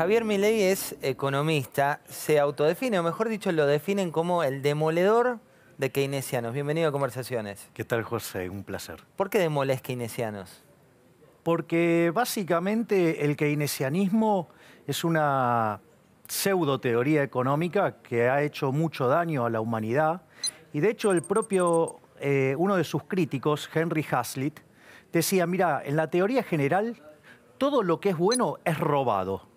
Javier Milei es economista, se autodefine, o mejor dicho, lo definen como el demoledor de keynesianos. Bienvenido a Conversaciones. ¿Qué tal, José? Un placer. ¿Por qué demoles keynesianos? Porque básicamente el keynesianismo es una pseudo teoría económica que ha hecho mucho daño a la humanidad. Y de hecho, el propio, eh, uno de sus críticos, Henry Hazlitt, decía: Mira, en la teoría general, todo lo que es bueno es robado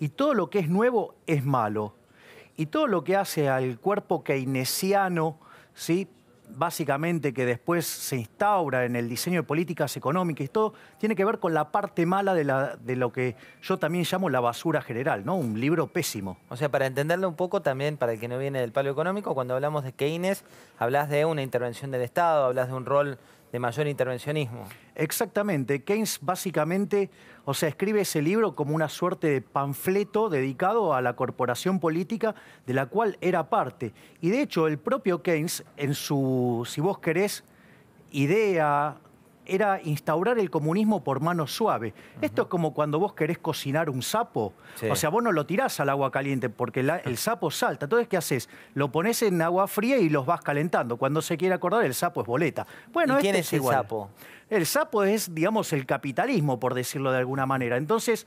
y todo lo que es nuevo es malo. Y todo lo que hace al cuerpo keynesiano, ¿sí? básicamente que después se instaura en el diseño de políticas económicas y todo, tiene que ver con la parte mala de, de, lo que yo también llamo la basura general, ¿no? Un libro pésimo. O sea, para entenderlo un poco también, para el que no viene del palo económico, cuando hablamos de Keynes, hablas de una intervención del Estado, hablas de un rol de mayor intervencionismo. Exactamente. Keynes básicamente, o sea, escribe ese libro como una suerte de panfleto dedicado a la corporación política de la cual era parte. Y de hecho, el propio Keynes, en su, si vos querés, idea, era instaurar el comunismo por mano suave. Esto es como cuando vos querés cocinar un sapo. O sea, vos no lo tirás al agua caliente porque el sapo salta. Entonces, ¿qué haces? Lo pones en agua fría y los vas calentando. Cuando se quiere acordar, el sapo es boleta. Bueno, este es, el sapo? El sapo es, digamos, el capitalismo, por decirlo de alguna manera. Entonces,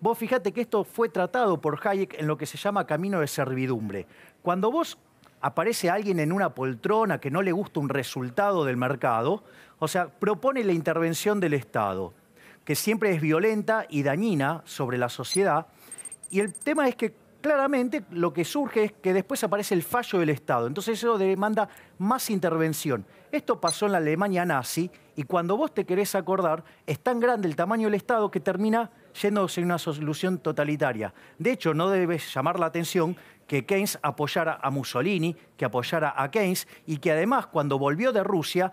vos fíjate que esto fue tratado por Hayek en lo que se llama camino de servidumbre. Cuando vos aparece alguien en una poltrona que no le gusta un resultado del mercado, o sea, propone la intervención del Estado, que siempre es violenta y dañina sobre la sociedad, y el tema es que claramente lo que surge es que después aparece el fallo del Estado, entonces eso demanda más intervención. Esto pasó en la Alemania nazi y cuando vos te querés acordar, es tan grande el tamaño del Estado que termina yéndose en una solución totalitaria. De hecho, no debes llamar la atención que Keynes apoyara a Mussolini, que apoyara a Keynes y que además cuando volvió de Rusia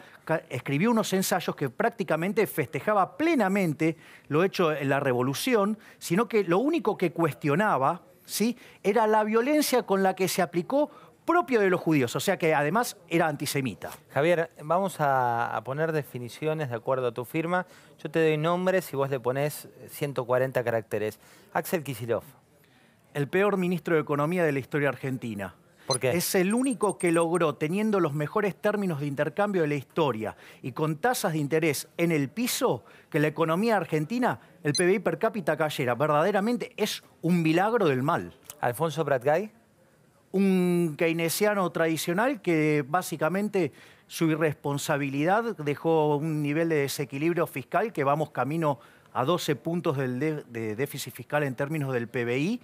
escribió unos ensayos que prácticamente festejaba plenamente lo hecho en la revolución, sino que lo único que cuestionaba ¿sí? era la violencia con la que se aplicó propio de los judíos, o sea que además era antisemita. Javier, vamos a, poner definiciones de acuerdo a tu firma. Yo te doy nombres y vos le pones 140 caracteres. Axel Kisilov, el peor ministro de Economía de la historia argentina. ¿Por qué? Es el único que logró, teniendo los mejores términos de intercambio de la historia y con tasas de interés en el piso, que la economía argentina, el PBI per cápita cayera. Verdaderamente es un milagro del mal. Alfonso Bradgay, Un keynesiano tradicional que básicamente su irresponsabilidad dejó un nivel de desequilibrio fiscal que vamos camino a 12 puntos del de déficit fiscal en términos del PBI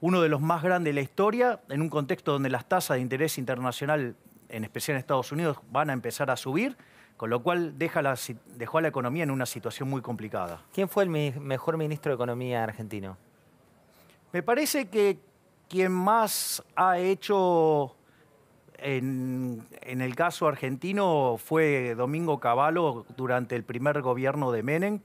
uno de los más grandes de la historia, en un contexto donde las tasas de interés internacional, en especial en Estados Unidos, van a empezar a subir, con lo cual deja dejó a la economía en una situación muy complicada. ¿Quién fue el mejor ministro de Economía argentino? Me parece que quien más ha hecho en, el caso argentino fue Domingo Cavallo durante el primer gobierno de Menem,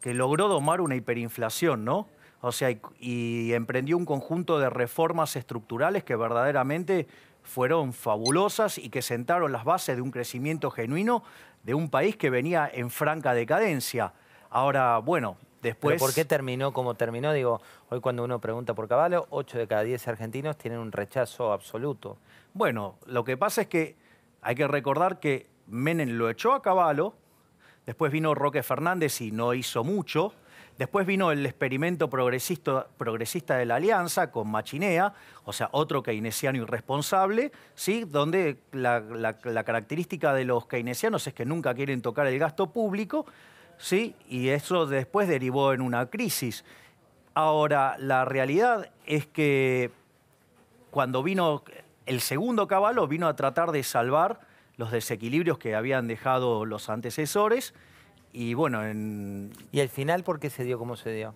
que logró domar una hiperinflación, ¿no? O sea, y, emprendió un conjunto de reformas estructurales que verdaderamente fueron fabulosas y que sentaron las bases de un crecimiento genuino de un país que venía en franca decadencia. Ahora, bueno, después... ¿Por qué terminó como terminó? Digo, hoy cuando uno pregunta por Caballo, 8 de cada 10 argentinos tienen un rechazo absoluto. Bueno, lo que pasa es que hay que recordar que Menem lo echó a Caballo, después vino Roque Fernández y no hizo mucho, Después vino el experimento progresista, de la Alianza con Machinea, o sea, otro keynesiano irresponsable, ¿sí? donde la, característica de los keynesianos es que nunca quieren tocar el gasto público, ¿sí? y eso después derivó en una crisis. Ahora, la realidad es que cuando vino el segundo caballo, vino a tratar de salvar los desequilibrios que habían dejado los antecesores, y bueno... En... ¿Y el final por qué se dio como se dio?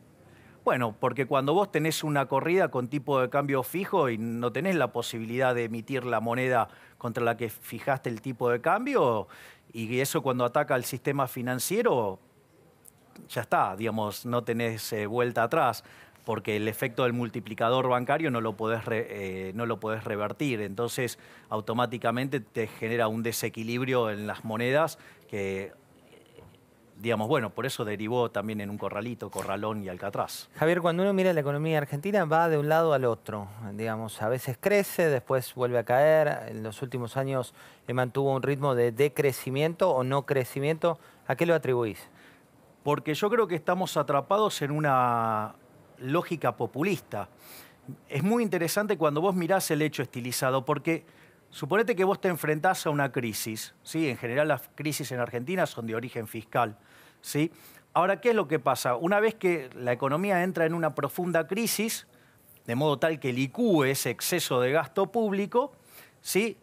Bueno, porque cuando vos tenés una corrida con tipo de cambio fijo y no tenés la posibilidad de emitir la moneda contra la que fijaste el tipo de cambio, y eso cuando ataca al sistema financiero, ya está, digamos, no tenés eh, vuelta atrás, porque el efecto del multiplicador bancario no lo eh, no lo podés revertir. Entonces, automáticamente te genera un desequilibrio en las monedas que digamos, bueno, por eso derivó también en un corralito, corralón y alcatraz. Javier, cuando uno mira la economía argentina va de un lado al otro, digamos, a veces crece, después vuelve a caer, en los últimos años mantuvo un ritmo de decrecimiento o no crecimiento, ¿a qué lo atribuís? Porque yo creo que estamos atrapados en una lógica populista. Es muy interesante cuando vos mirás el hecho estilizado, porque Suponete que vos te enfrentás a una crisis, ¿sí? en general las crisis en Argentina son de origen fiscal, ¿sí? Ahora, ¿qué es lo que pasa? Una vez que la economía entra en una profunda crisis, de modo tal que licúe ese exceso de gasto público, ¿sí?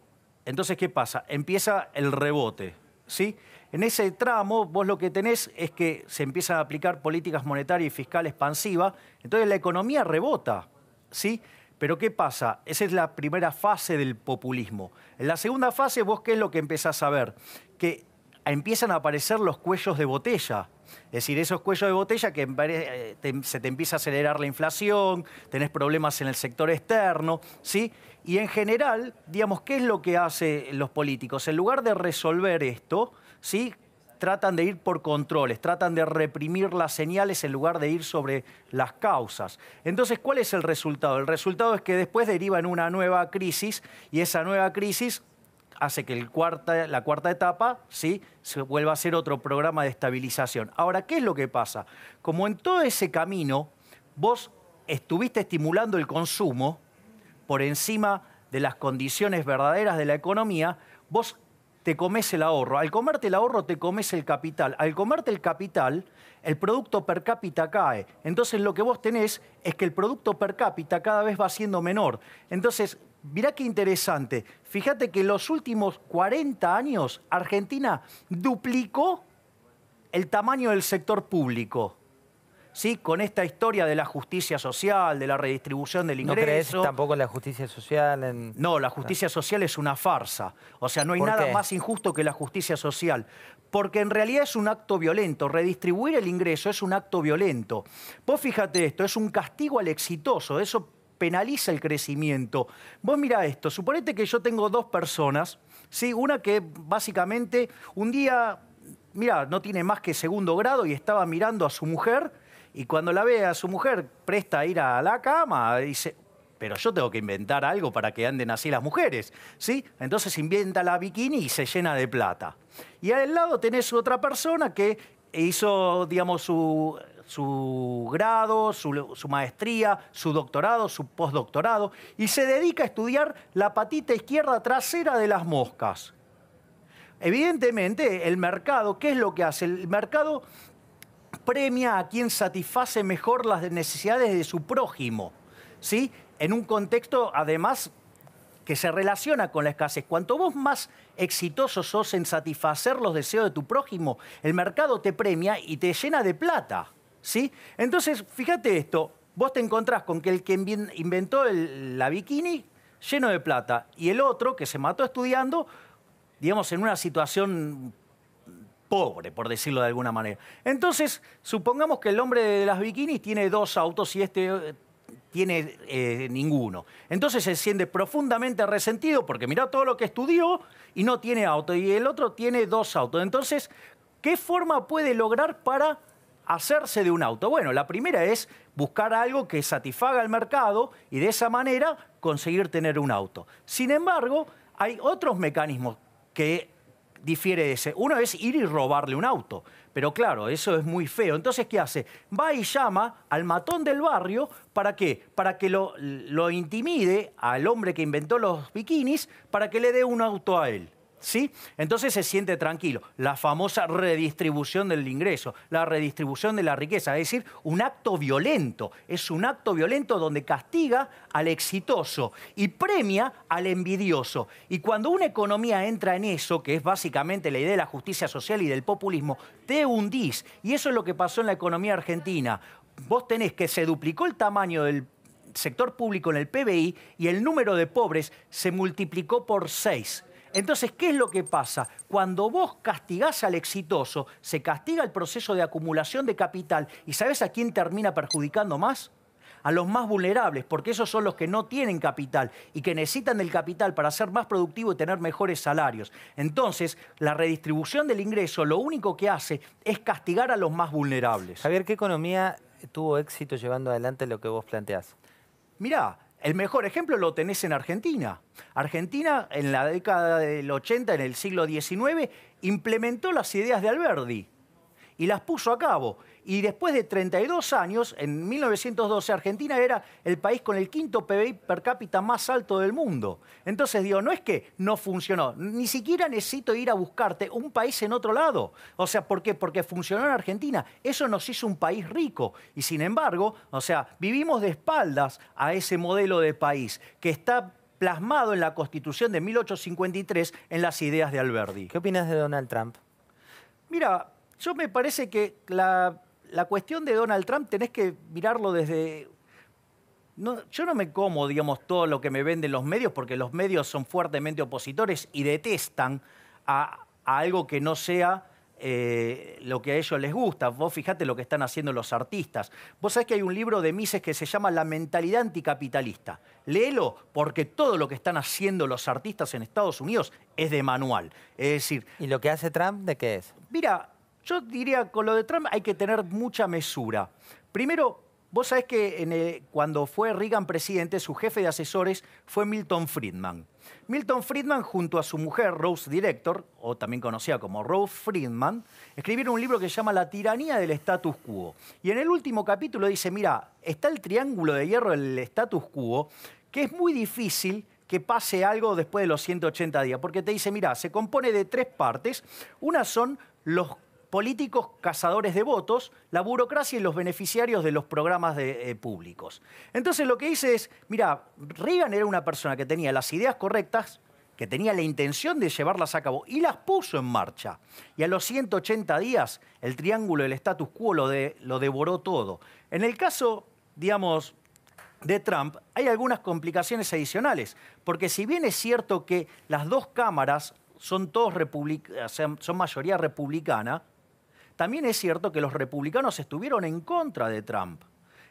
Entonces, ¿qué pasa? Empieza el rebote, ¿sí? En ese tramo, vos lo que tenés es que se empiezan a aplicar políticas monetarias y fiscales expansivas, entonces la economía rebota, ¿sí? Pero ¿qué pasa? Esa es la primera fase del populismo. En la segunda fase, vos qué es lo que empezás a ver? Que empiezan a aparecer los cuellos de botella. Es decir, esos cuellos de botella que eh, se te empieza a acelerar la inflación, tenés problemas en el sector externo, ¿sí? Y en general, digamos, ¿qué es lo que hacen los políticos? En lugar de resolver esto, ¿sí? tratan de ir por controles, tratan de reprimir las señales en lugar de ir sobre las causas. Entonces, ¿cuál es el resultado? El resultado es que después deriva en una nueva crisis y esa nueva crisis hace que la cuarta etapa ¿sí? se vuelva a ser otro programa de estabilización. Ahora, ¿qué es lo que pasa? Como en todo ese camino, vos estuviste estimulando el consumo por encima de las condiciones verdaderas de la economía, vos te comes el ahorro. Al comerte el ahorro te comes el capital. Al comerte el capital, el producto per cápita cae. Entonces lo que vos tenés es que el producto per cápita cada vez va siendo menor. Entonces mirá qué interesante. Fíjate que en los últimos 40 años Argentina duplicó el tamaño del sector público. ¿Sí? Con esta historia de la justicia social, de la redistribución del ingreso. ¿No crees tampoco la justicia social? No, la justicia social es una farsa. O sea, no hay nada más injusto que la justicia social. Porque en realidad es un acto violento. Redistribuir el ingreso es un acto violento. Vos fíjate esto, es un castigo al exitoso. Eso penaliza el crecimiento. Vos mirá esto, suponete que yo tengo dos personas, ¿sí? una que básicamente un día, mira, no tiene más que segundo grado y estaba mirando a su mujer y cuando la ve a su mujer presta a ir a la cama, dice, pero yo tengo que inventar algo para que anden así las mujeres, ¿sí? Entonces inventa la bikini y se llena de plata. Y al lado tenés otra persona que hizo, digamos, su su grado, su, maestría, su doctorado, su postdoctorado, y se dedica a estudiar la patita izquierda trasera de las moscas. Evidentemente, el mercado, ¿qué es lo que hace? El mercado premia a quien satisface mejor las necesidades de su prójimo, ¿sí? En un contexto, además, que se relaciona con la escasez. Cuanto vos más exitoso sos en satisfacer los deseos de tu prójimo, el mercado te premia y te llena de plata. ¿sí? Entonces, fíjate esto, vos te encontrás con que el que inventó la bikini lleno de plata y el otro que se mató estudiando, digamos, en una situación pobre, por decirlo de alguna manera. Entonces, supongamos que el hombre de las bikinis tiene dos autos y este eh, tiene eh, ninguno. Entonces se siente profundamente resentido porque mirá todo lo que estudió y no tiene auto. Y el otro tiene dos autos. Entonces, ¿qué forma puede lograr para hacerse de un auto? Bueno, la primera es buscar algo que satisfaga el mercado y de esa manera conseguir tener un auto. Sin embargo, hay otros mecanismos que difiere de ese. Uno es ir y robarle un auto, pero claro, eso es muy feo. Entonces, ¿qué hace? Va y llama al matón del barrio, ¿para qué? Para que lo, lo intimide al hombre que inventó los bikinis, para que le dé un auto a él. ¿sí? Entonces se siente tranquilo. La famosa redistribución del ingreso, la redistribución de la riqueza, es decir, un acto violento. Es un acto violento donde castiga al exitoso y premia al envidioso. Y cuando una economía entra en eso, que es básicamente la idea de la justicia social y del populismo, te hundís. Y eso es lo que pasó en la economía argentina. Vos tenés que se duplicó el tamaño del sector público en el PBI y el número de pobres se multiplicó por seis. Entonces, ¿qué es lo que pasa? Cuando vos castigás al exitoso, se castiga el proceso de acumulación de capital y ¿sabes a quién termina perjudicando más? a los más vulnerables, porque esos son los que no tienen capital y que necesitan del capital para ser más productivo y tener mejores salarios. Entonces, la redistribución del ingreso lo único que hace es castigar a los más vulnerables. Javier, ¿qué economía tuvo éxito llevando adelante lo que vos planteás? Mirá, el mejor ejemplo lo tenés en Argentina. Argentina en la década del 80, en el siglo XIX, implementó las ideas de Alberdi y las puso a cabo. Y después de 32 años, en 1912, Argentina era el país con el quinto PBI per cápita más alto del mundo. Entonces digo, no es que no funcionó, ni siquiera necesito ir a buscarte un país en otro lado. O sea, ¿por qué? Porque funcionó en Argentina. Eso nos hizo un país rico. Y sin embargo, o sea, vivimos de espaldas a ese modelo de país que está plasmado en la Constitución de 1853 en las ideas de Alberti. ¿Qué opinas de Donald Trump? Mira, yo me parece que la, cuestión de Donald Trump tenés que mirarlo desde yo no me como, digamos, todo lo que me venden los medios, porque los medios son fuertemente opositores y detestan a, algo que no sea eh, lo que a ellos les gusta. Vos fijate lo que están haciendo los artistas. Vos sabés que hay un libro de Mises que se llama La mentalidad anticapitalista. Léelo, porque todo lo que están haciendo los artistas en Estados Unidos es de manual. Es decir. ¿Y lo que hace Trump de qué es? Mira, yo diría, con lo de Trump hay que tener mucha mesura. Primero, vos sabés que eh, cuando fue Reagan presidente, su jefe de asesores fue Milton Friedman. Milton Friedman, junto a su mujer, Rose Director, o también conocida como Rose Friedman, escribieron un libro que se llama La tiranía del status quo. Y en el último capítulo dice, mira, está el triángulo de hierro del status quo, que es muy difícil que pase algo después de los 180 días, porque te dice, mira, se compone de tres partes. Una son los políticos cazadores de votos, la burocracia y los beneficiarios de los programas eh, públicos. Entonces lo que hice es, mira, Reagan era una persona que tenía las ideas correctas, que tenía la intención de llevarlas a cabo y las puso en marcha. Y a los 180 días el triángulo del status quo lo, devoró todo. En el caso, digamos, de Trump, hay algunas complicaciones adicionales, porque si bien es cierto que las dos cámaras son, todos son mayoría republicana, también es cierto que los republicanos estuvieron en contra de Trump.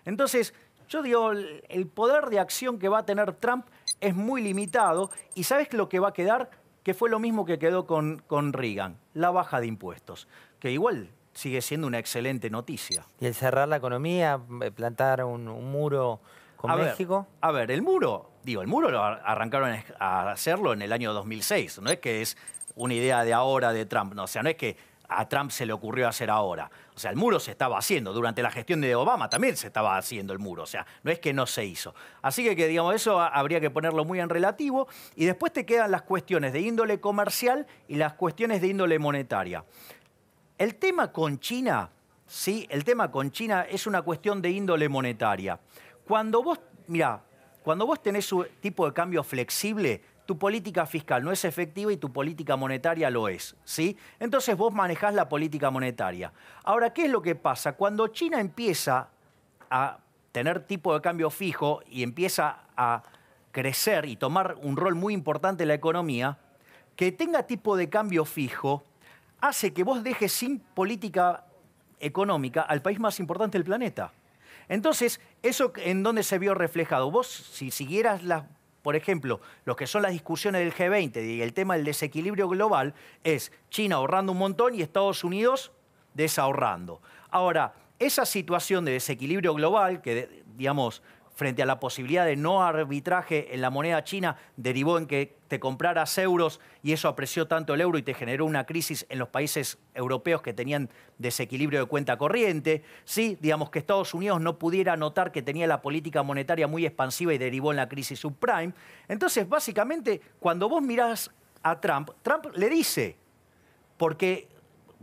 Entonces, yo digo, el poder de acción que va a tener Trump es muy limitado y ¿sabes lo que va a quedar? Que fue lo mismo que quedó con, Reagan, la baja de impuestos, que igual sigue siendo una excelente noticia. ¿Y el cerrar la economía, eh, plantar un, muro con México? a ver, el muro, digo, el muro lo arrancaron a hacerlo en el año 2006, no es que es una idea de ahora de Trump, no, o sea, no es que a Trump se le ocurrió hacer ahora. O sea, el muro se estaba haciendo. Durante la gestión de Obama también se estaba haciendo el muro. O sea, no es que no se hizo. Así que, digamos, eso habría que ponerlo muy en relativo. Y después te quedan las cuestiones de índole comercial y las cuestiones de índole monetaria. El tema con China, sí, el tema con China es una cuestión de índole monetaria. Cuando vos, mira, cuando vos tenés un tipo de cambio flexible, tu política fiscal no es efectiva y tu política monetaria lo es, ¿sí? Entonces vos manejás la política monetaria. Ahora, ¿qué es lo que pasa? Cuando China empieza a tener tipo de cambio fijo y empieza a crecer y tomar un rol muy importante en la economía, que tenga tipo de cambio fijo hace que vos dejes sin política económica al país más importante del planeta. Entonces, ¿eso en dónde se vio reflejado? Vos, si siguieras las por ejemplo, lo que son las discusiones del G20 y el tema del desequilibrio global es China ahorrando un montón y Estados Unidos desahorrando. Ahora, esa situación de desequilibrio global, que digamos frente a la posibilidad de no arbitraje en la moneda china derivó en que te compraras euros y eso apreció tanto el euro y te generó una crisis en los países europeos que tenían desequilibrio de cuenta corriente, sí, digamos que Estados Unidos no pudiera notar que tenía la política monetaria muy expansiva y derivó en la crisis subprime. Entonces, básicamente, cuando vos mirás a Trump, Trump le dice, porque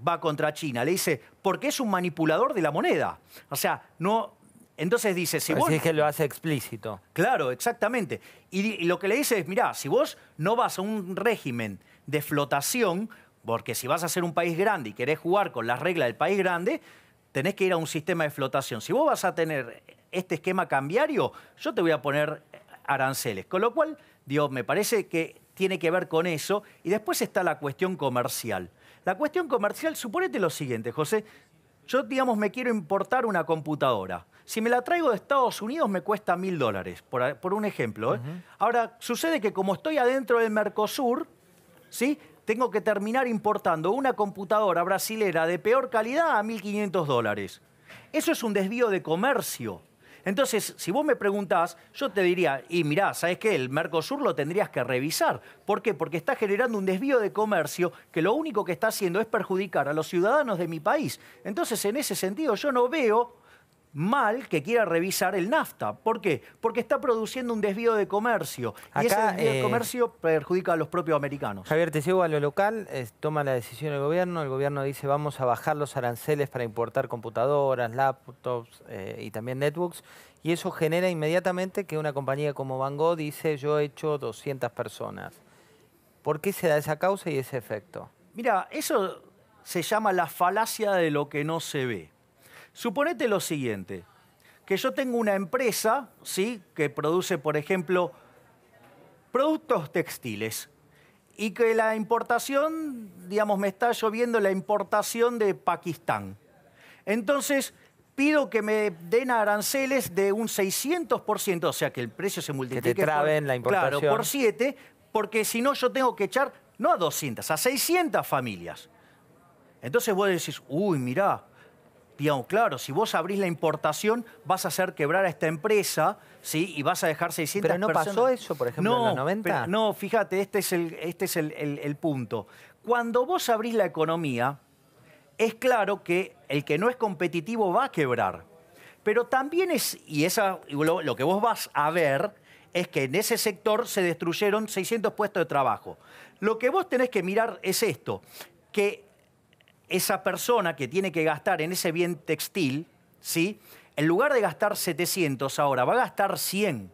va contra China, le dice, porque es un manipulador de la moneda. O sea, no entonces dice, si vos... es que lo hace explícito. Claro, exactamente. Y, lo que le dice es, mirá, si vos no vas a un régimen de flotación, porque si vas a ser un país grande y querés jugar con las reglas del país grande, tenés que ir a un sistema de flotación. Si vos vas a tener este esquema cambiario, yo te voy a poner aranceles. Con lo cual, Dios, me parece que tiene que ver con eso. Y después está la cuestión comercial. La cuestión comercial, suponete lo siguiente, José. Yo, digamos, me quiero importar una computadora. Si me la traigo de Estados Unidos me cuesta mil dólares, por, un ejemplo. ¿eh? Ahora, sucede que como estoy adentro del Mercosur, ¿sí? tengo que terminar importando una computadora brasilera de peor calidad a 1.500 dólares. Eso es un desvío de comercio. Entonces, si vos me preguntás, yo te diría, y mirá, ¿sabes qué? El Mercosur lo tendrías que revisar. ¿Por qué? Porque está generando un desvío de comercio que lo único que está haciendo es perjudicar a los ciudadanos de mi país. Entonces, en ese sentido, yo no veo mal que quiera revisar el NAFTA. ¿Por qué? Porque está produciendo un desvío de comercio. y ese desvío de eh, comercio perjudica a los propios americanos. Javier, te llevo a lo local, toma la decisión el gobierno, el gobierno dice vamos a bajar los aranceles para importar computadoras, laptops eh, y también netbooks. Y eso genera inmediatamente que una compañía como Van Gogh dice yo he hecho 200 personas. ¿Por qué se da esa causa y ese efecto? Mira, eso se llama la falacia de lo que no se ve. Suponete lo siguiente, que yo tengo una empresa, ¿sí? Que produce, por ejemplo, productos textiles y que la importación, digamos, me está lloviendo la importación de Pakistán. Entonces, pido que me den aranceles de un 600%, o sea, que el precio se multiplique. Que te traben la importación. Claro, por 7, porque si no yo tengo que echar, no a 200, a 600 familias. Entonces vos decís, uy, mirá, digamos, claro, si vos abrís la importación, vas a hacer quebrar a esta empresa, ¿sí? Y vas a dejar 600 personas... ¿Pero no pasó eso, por ejemplo, en los 90? no, fíjate, este es, el, este es el, punto. Cuando vos abrís la economía, es claro que el que no es competitivo va a quebrar. Pero también es, y esa, lo, lo, que vos vas a ver es que en ese sector se destruyeron 600 puestos de trabajo. Lo que vos tenés que mirar es esto, que esa persona que tiene que gastar en ese bien textil, ¿sí? en lugar de gastar 700 ahora, va a gastar 100.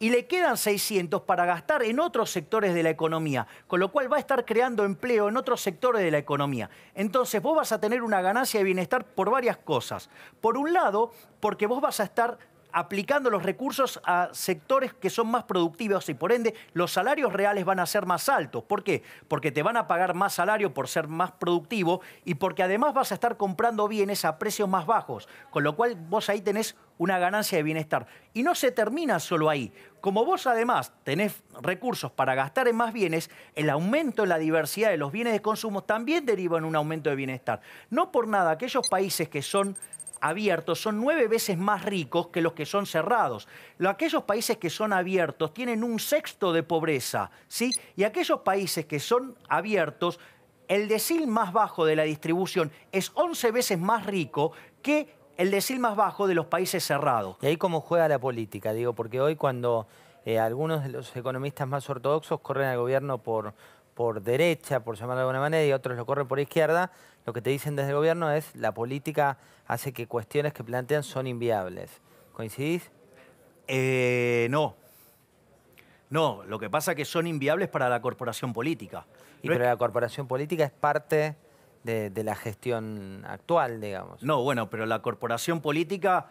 Y le quedan 600 para gastar en otros sectores de la economía, con lo cual va a estar creando empleo en otros sectores de la economía. Entonces vos vas a tener una ganancia de bienestar por varias cosas. Por un lado, porque vos vas a estar aplicando los recursos a sectores que son más productivos y por ende los salarios reales van a ser más altos. ¿Por qué? Porque te van a pagar más salario por ser más productivo y porque además vas a estar comprando bienes a precios más bajos, con lo cual vos ahí tenés una ganancia de bienestar. Y no se termina solo ahí. Como vos además tenés recursos para gastar en más bienes, el aumento en la diversidad de los bienes de consumo también deriva en un aumento de bienestar. No por nada aquellos países que son abiertos son nueve veces más ricos que los que son cerrados. Aquellos países que son abiertos tienen un sexto de pobreza, ¿sí? Y aquellos países que son abiertos, el decil más bajo de la distribución es 11 veces más rico que el decil más bajo de los países cerrados. Y ahí cómo juega la política, digo, porque hoy cuando eh, algunos de los economistas más ortodoxos corren al gobierno por, por derecha, por llamarlo de alguna manera, y otros lo corren por izquierda, lo que te dicen desde el gobierno es la política hace que cuestiones que plantean son inviables. ¿Coincidís? Eh, no. No, lo que pasa es que son inviables para la corporación política. Y pero la corporación política es parte de, la gestión actual, digamos. No, bueno, pero la corporación política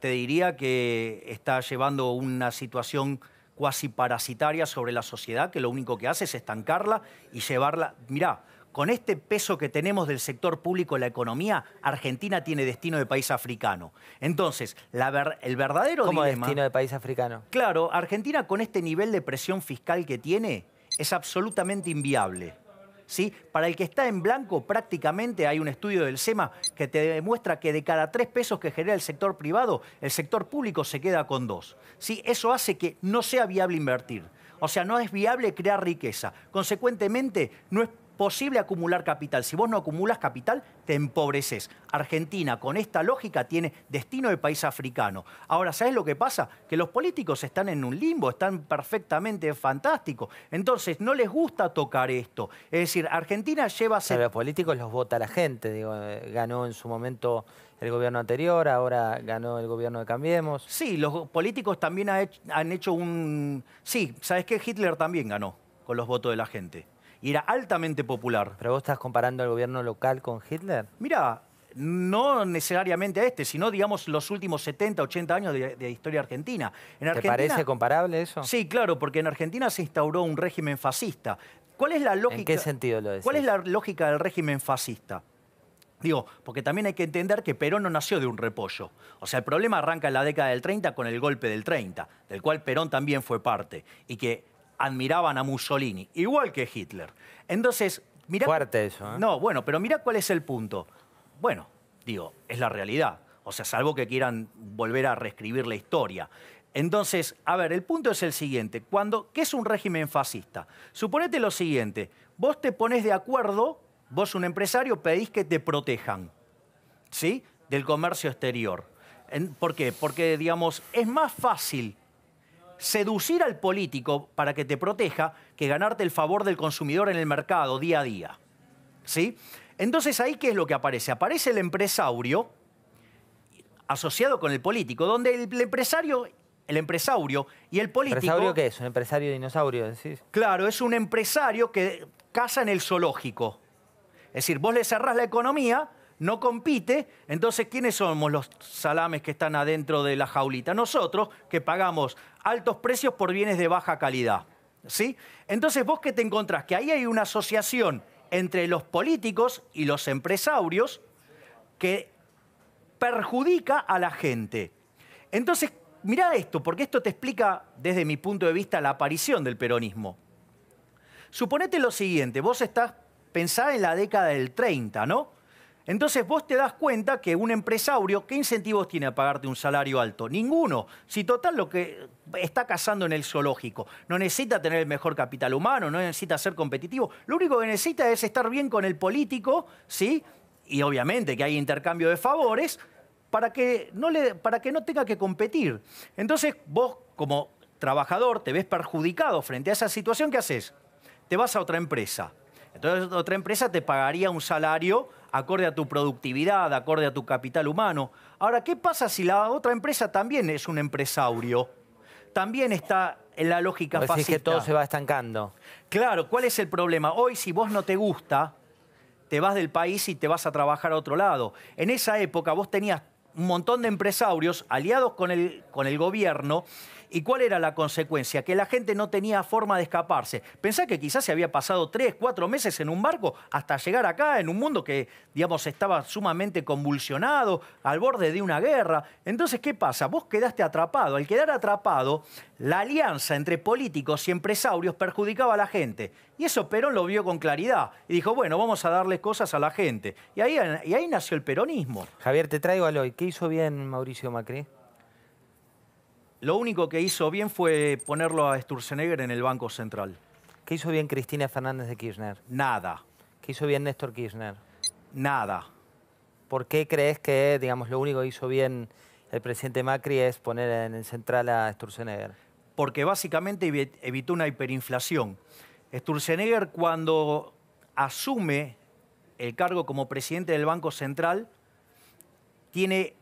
te diría que está llevando una situación cuasi parasitaria sobre la sociedad, que lo único que hace es estancarla y llevarla... Mirá, con este peso que tenemos del sector público en la economía, Argentina tiene destino de país africano. Entonces, el verdadero destino de país africano? Claro, Argentina con este nivel de presión fiscal que tiene es absolutamente inviable. Para el que está en blanco, prácticamente hay un estudio del SEMA que te demuestra que de cada tres pesos que genera el sector privado, el sector público se queda con dos. ¿sí? Eso hace que no sea viable invertir. O sea, no es viable crear riqueza. Consecuentemente, no es posible acumular capital. Si vos no acumulas capital, te empobreces. Argentina, con esta lógica, tiene destino de país africano. Ahora, ¿sabes lo que pasa? Que los políticos están en un limbo, están perfectamente fantásticos. Entonces, no les gusta tocar esto. Es decir, Argentina lleva... Pero los políticos los vota la gente. Digo, eh, ganó en su momento el gobierno anterior, ahora ganó el gobierno de Cambiemos. Sí, los políticos también han hecho un... Sí, ¿sabes qué? Hitler también ganó con los votos de la gente y era altamente popular. ¿Pero vos estás comparando al gobierno local con Hitler? Mira, no necesariamente a este, sino, digamos, los últimos 70, 80 años de, historia argentina. ¿Te parece comparable eso? Sí, claro, porque en Argentina se instauró un régimen fascista. ¿Cuál es la lógica? ¿En qué sentido lo decís? ¿Cuál es la lógica del régimen fascista? Digo, porque también hay que entender que Perón no nació de un repollo. O sea, el problema arranca en la década del 30 con el golpe del 30, del cual Perón también fue parte. Y que admiraban a Mussolini, igual que Hitler. Entonces, mira Fuerte eso, ¿eh? No, bueno, pero mira cuál es el punto. Bueno, digo, es la realidad. O sea, salvo que quieran volver a reescribir la historia. Entonces, a ver, el punto es el siguiente. Cuando, ¿Qué es un régimen fascista? Suponete lo siguiente. Vos te pones de acuerdo, vos un empresario pedís que te protejan, ¿sí? Del comercio exterior. ¿Por qué? Porque, digamos, es más fácil seducir al político para que te proteja que ganarte el favor del consumidor en el mercado día a día. ¿Sí? Entonces ahí qué es lo que aparece? Aparece el empresario asociado con el político, donde el empresario, el empresario y el político... ¿Empresario qué es? ¿Un empresario dinosaurio? Claro, es un empresario que caza en el zoológico. Es decir, vos le cerrás la economía no compite, entonces ¿quiénes somos los salames que están adentro de la jaulita? Nosotros que pagamos altos precios por bienes de baja calidad. ¿sí? Entonces vos que te encontrás que ahí hay una asociación entre los políticos y los empresarios que perjudica a la gente. Entonces, mira esto, porque esto te explica desde mi punto de vista la aparición del peronismo. Suponete lo siguiente, vos estás, pensá en la década del 30, ¿no? Entonces vos te das cuenta que un empresario, ¿qué incentivos tiene a pagarte un salario alto? Ninguno. Si total lo que está cazando en el zoológico, no necesita tener el mejor capital humano, no necesita ser competitivo, lo único que necesita es estar bien con el político, ¿sí? Y obviamente que hay intercambio de favores para que no, le, para que no tenga que competir. Entonces vos como trabajador te ves perjudicado frente a esa situación, ¿qué haces? Te vas a otra empresa. Entonces otra empresa te pagaría un salario acorde a tu productividad, acorde a tu capital humano. Ahora, ¿qué pasa si la otra empresa también es un empresario? También está en la lógica fácil? Es que todo se va estancando. Claro, ¿cuál es el problema? Hoy, si vos no te gusta, te vas del país y te vas a trabajar a otro lado. En esa época vos tenías un montón de empresarios aliados con el, con el gobierno ¿Y cuál era la consecuencia? Que la gente no tenía forma de escaparse. Pensá que quizás se había pasado tres, cuatro meses en un barco hasta llegar acá, en un mundo que, digamos, estaba sumamente convulsionado, al borde de una guerra. Entonces, ¿qué pasa? Vos quedaste atrapado. Al quedar atrapado, la alianza entre políticos y empresarios perjudicaba a la gente. Y eso Perón lo vio con claridad. Y dijo, bueno, vamos a darle cosas a la gente. Y ahí, y ahí nació el peronismo. Javier, te traigo a hoy. ¿Qué hizo bien Mauricio Macri? Lo único que hizo bien fue ponerlo a Sturzenegger en el Banco Central. ¿Qué hizo bien Cristina Fernández de Kirchner? Nada. ¿Qué hizo bien Néstor Kirchner? Nada. ¿Por qué crees que, digamos, lo único que hizo bien el presidente Macri es poner en el central a Sturzenegger? Porque básicamente evitó una hiperinflación. Sturzenegger cuando asume el cargo como presidente del Banco Central tiene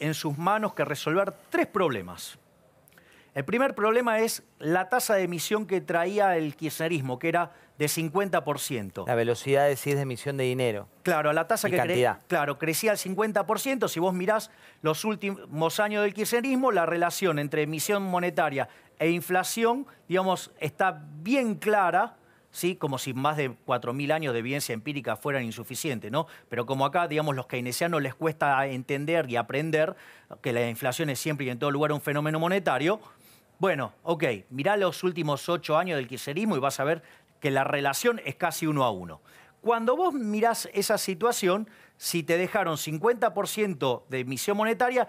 en sus manos que resolver tres problemas. El primer problema es la tasa de emisión que traía el kirchnerismo, que era de 50%. La velocidad de es de emisión de dinero. Claro, la tasa que claro, crecía al 50%. Si vos mirás los últimos años del kirchnerismo, la relación entre emisión monetaria e inflación, digamos, está bien clara ¿sí? como si más de 4.000 años de evidencia empírica fueran insuficientes, ¿no? Pero como acá, digamos, los keynesianos les cuesta entender y aprender que la inflación es siempre y en todo lugar un fenómeno monetario, bueno, ok, mirá los últimos ocho años del kirchnerismo y vas a ver que la relación es casi uno a uno. Cuando vos mirás esa situación, si te dejaron 50% de emisión monetaria,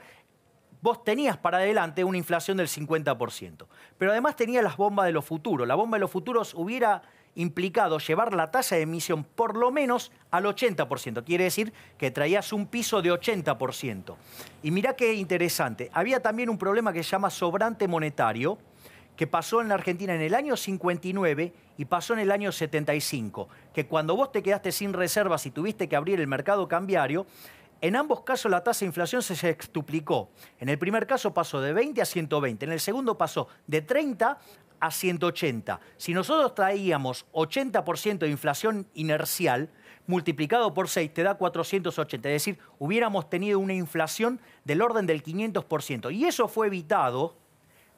vos tenías para adelante una inflación del 50%. Pero además tenías las bombas de los futuros. La bomba de los futuros hubiera implicado llevar la tasa de emisión por lo menos al 80%. Quiere decir que traías un piso de 80%. Y mirá qué interesante. Había también un problema que se llama sobrante monetario, que pasó en la Argentina en el año 59 y pasó en el año 75. Que cuando vos te quedaste sin reservas y tuviste que abrir el mercado cambiario, en ambos casos la tasa de inflación se sextuplicó. En el primer caso pasó de 20 a 120, en el segundo pasó de 30 a 180. Si nosotros traíamos 80% de inflación inercial, multiplicado por 6 te da 480, es decir, hubiéramos tenido una inflación del orden del 500%. Y eso fue evitado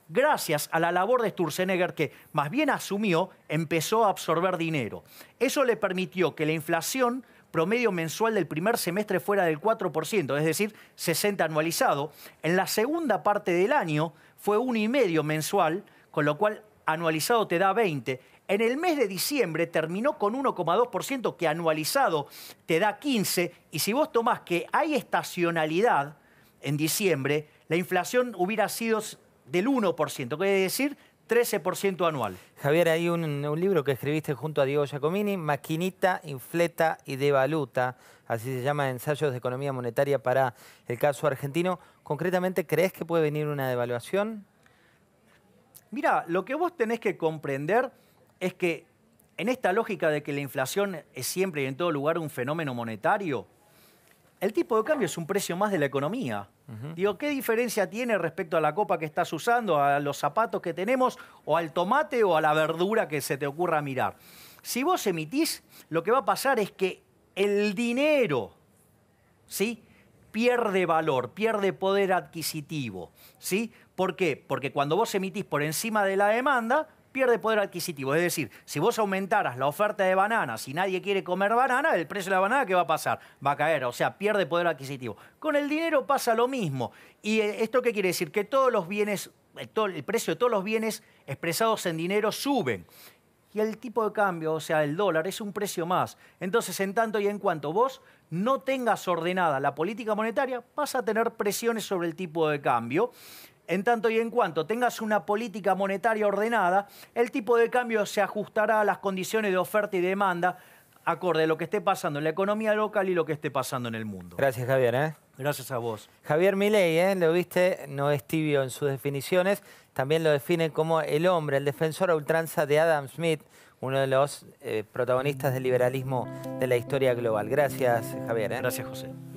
gracias a la labor de Sturzenegger que más bien asumió, empezó a absorber dinero. Eso le permitió que la inflación promedio mensual del primer semestre fuera del 4%, es decir, 60 anualizado. En la segunda parte del año fue 1,5 mensual, con lo cual anualizado te da 20. En el mes de diciembre terminó con 1,2% que anualizado te da 15. Y si vos tomás que hay estacionalidad en diciembre, la inflación hubiera sido del 1%, quiere decir 13% anual. Javier, hay un, un, libro que escribiste junto a Diego Giacomini, Maquinita, Infleta y Devaluta, así se llama Ensayos de Economía Monetaria para el caso argentino. Concretamente, ¿crees que puede venir una devaluación? mira, lo que vos tenés que comprender es que en esta lógica de que la inflación es siempre y en todo lugar un fenómeno monetario, el tipo de cambio es un precio más de la economía. Digo, ¿qué diferencia tiene respecto a la copa que estás usando, a los zapatos que tenemos, o al tomate o a la verdura que se te ocurra mirar? Si vos emitís, lo que va a pasar es que el dinero, ¿sí? Pierde valor, pierde poder adquisitivo, ¿sí? ¿Por qué? Porque cuando vos emitís por encima de la demanda, pierde poder adquisitivo. Es decir, si vos aumentaras la oferta de bananas y nadie quiere comer banana, el precio de la banana, ¿qué va a pasar? Va a caer, o sea, pierde poder adquisitivo. Con el dinero pasa lo mismo. ¿Y eh, esto qué quiere decir? Que todos los bienes, eh, el precio de todos los bienes expresados en dinero suben. Y el tipo de cambio, o sea, el dólar, es un precio más. Entonces, en tanto y en cuanto vos no tengas ordenada la política monetaria, vas a tener presiones sobre el tipo de cambio. En tanto y en cuanto tengas una política monetaria ordenada, el tipo de cambio se ajustará a las condiciones de oferta y demanda, acorde a lo que esté pasando en la economía local y lo que esté pasando en el mundo. Gracias, Javier. ¿eh? Gracias a vos. Javier Milei, ¿eh? lo viste, no es tibio en sus definiciones. También lo define como el hombre, el defensor a ultranza de Adam Smith, uno de los eh, protagonistas del liberalismo de la historia global. Gracias, Javier. ¿eh? Gracias, José.